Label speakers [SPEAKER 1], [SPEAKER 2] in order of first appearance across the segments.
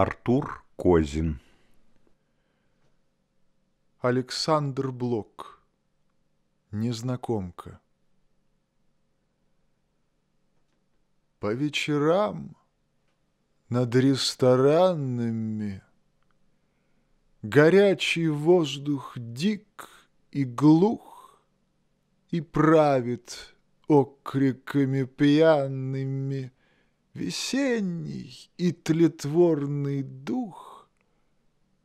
[SPEAKER 1] Артур Козин Александр Блок Незнакомка По вечерам над ресторанами Горячий воздух дик и глух И правит окриками пьяными весенний и тлетворный дух.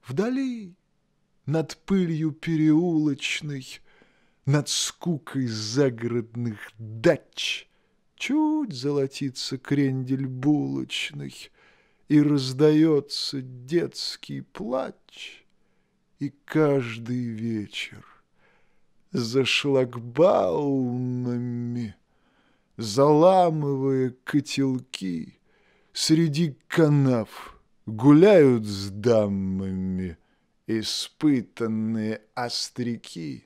[SPEAKER 1] Вдали, над пылью переулочной, над скукой загородных дач, чуть золотится крендель булочный, и раздается детский плач, и каждый вечер за шлагбаумами заламывая котелки, Среди канав гуляют с дамами Испытанные остряки.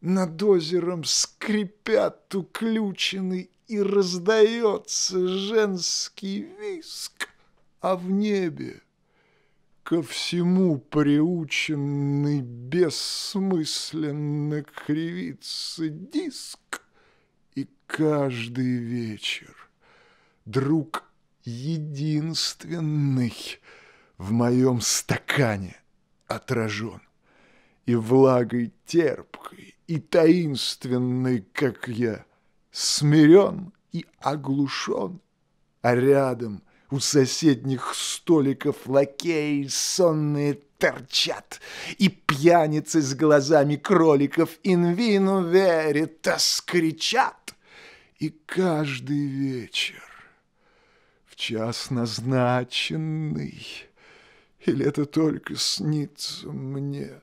[SPEAKER 1] Над озером скрипят уключены И раздается женский виск, А в небе ко всему приученный Бессмысленно кривится диск, каждый вечер. Друг единственный в моем стакане отражен. И влагой терпкой, и таинственной, как я, смирен и оглушен. А рядом у соседних столиков лакеи сонные торчат, и пьяницы с глазами кроликов инвину верит, а скричат. И каждый вечер, в час назначенный, или это только снится мне,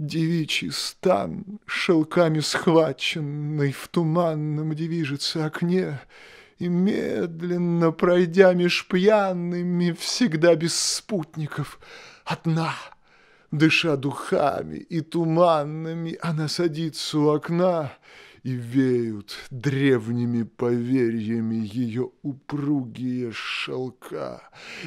[SPEAKER 1] девичий стан, шелками схваченный, в туманном движется окне, и медленно пройдя меж пьяными, всегда без спутников, одна, дыша духами и туманными, она садится у окна и веют древними поверьями ее упругие шелка,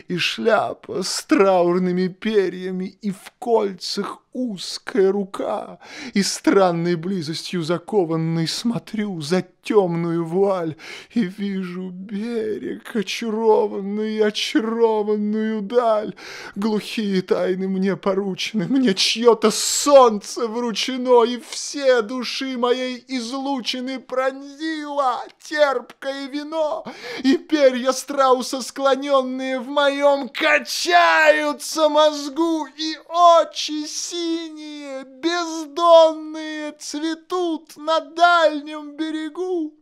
[SPEAKER 1] и шляпа с траурными перьями, и в кольцах узкая рука, и странной близостью закованный смотрю за темную вуаль и вижу берег, очарованный, очарованную даль. Глухие тайны мне поручены, мне чье-то солнце вручено, и все души моей излучены пронзило терпкое вино, и перья страуса склоненные в моем качаются мозгу, и очи синие синие, бездонные цветут на дальнем берегу.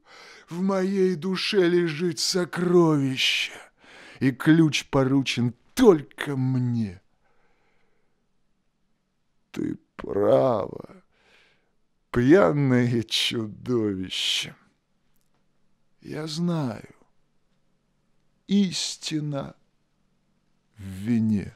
[SPEAKER 1] В моей душе лежит сокровище, и ключ поручен только мне. Ты права, пьяное чудовище. Я знаю, истина в вине.